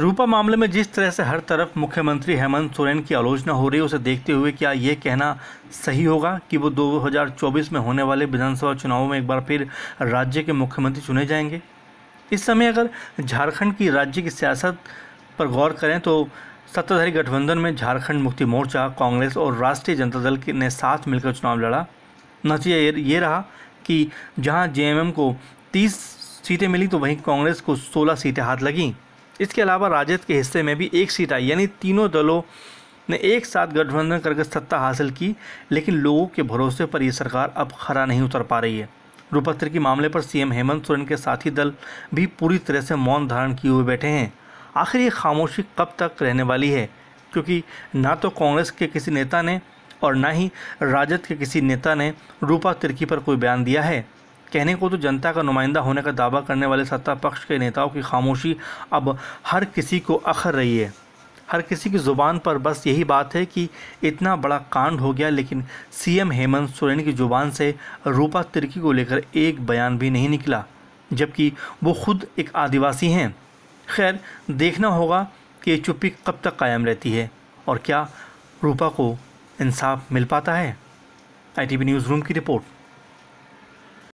रूपा मामले में जिस तरह से हर तरफ मुख्यमंत्री हेमंत सोरेन की आलोचना हो रही है उसे देखते हुए क्या ये कहना सही होगा कि वो 2024 में होने वाले विधानसभा चुनावों में एक बार फिर राज्य के मुख्यमंत्री चुने जाएंगे इस समय अगर झारखंड की राज्य की सियासत पर गौर करें तो सत्ताधारी गठबंधन में झारखंड मुक्ति मोर्चा कांग्रेस और राष्ट्रीय जनता दल ने साथ मिलकर चुनाव लड़ा नतीजा ये रहा कि जहाँ जे को तीस सीटें मिली तो वहीं कांग्रेस को सोलह सीटें हाथ लगीं इसके अलावा राजद के हिस्से में भी एक सीट आई यानी तीनों दलों ने एक साथ गठबंधन करके सत्ता हासिल की लेकिन लोगों के भरोसे पर यह सरकार अब खरा नहीं उतर पा रही है रूपत्र के मामले पर सीएम हेमंत सोरेन के साथी दल भी पूरी तरह से मौन धारण किए हुए बैठे हैं आखिर ये खामोशी कब तक रहने वाली है क्योंकि ना तो कांग्रेस के किसी नेता ने और ना ही राजद के किसी नेता ने रूपा तिर्की पर कोई बयान दिया है कहने को तो जनता का नुमाइंदा होने का दावा करने वाले सत्ता पक्ष के नेताओं की खामोशी अब हर किसी को अखर रही है हर किसी की ज़ुबान पर बस यही बात है कि इतना बड़ा कांड हो गया लेकिन सीएम हेमंत सोरेन की ज़ुबान से रूपा तिर्की को लेकर एक बयान भी नहीं निकला जबकि वो खुद एक आदिवासी हैं खैर देखना होगा कि ये चुप्पी कब तक कायम रहती है और क्या रूपा को इंसाफ मिल पाता है आईटीवी न्यूज़ रूम की रिपोर्ट